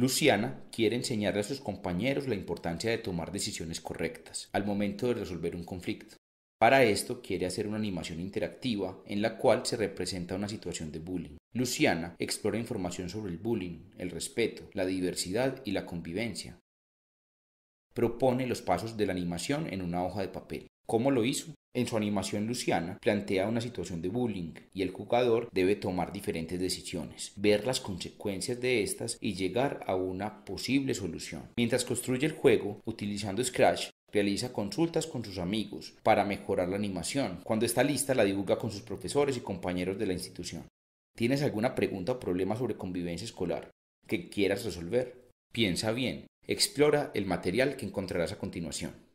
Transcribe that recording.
Luciana quiere enseñarle a sus compañeros la importancia de tomar decisiones correctas al momento de resolver un conflicto. Para esto quiere hacer una animación interactiva en la cual se representa una situación de bullying. Luciana explora información sobre el bullying, el respeto, la diversidad y la convivencia. Propone los pasos de la animación en una hoja de papel. ¿Cómo lo hizo? En su animación Luciana plantea una situación de bullying y el jugador debe tomar diferentes decisiones, ver las consecuencias de estas y llegar a una posible solución. Mientras construye el juego, utilizando Scratch, realiza consultas con sus amigos para mejorar la animación. Cuando está lista la divulga con sus profesores y compañeros de la institución. ¿Tienes alguna pregunta o problema sobre convivencia escolar que quieras resolver? Piensa bien, explora el material que encontrarás a continuación.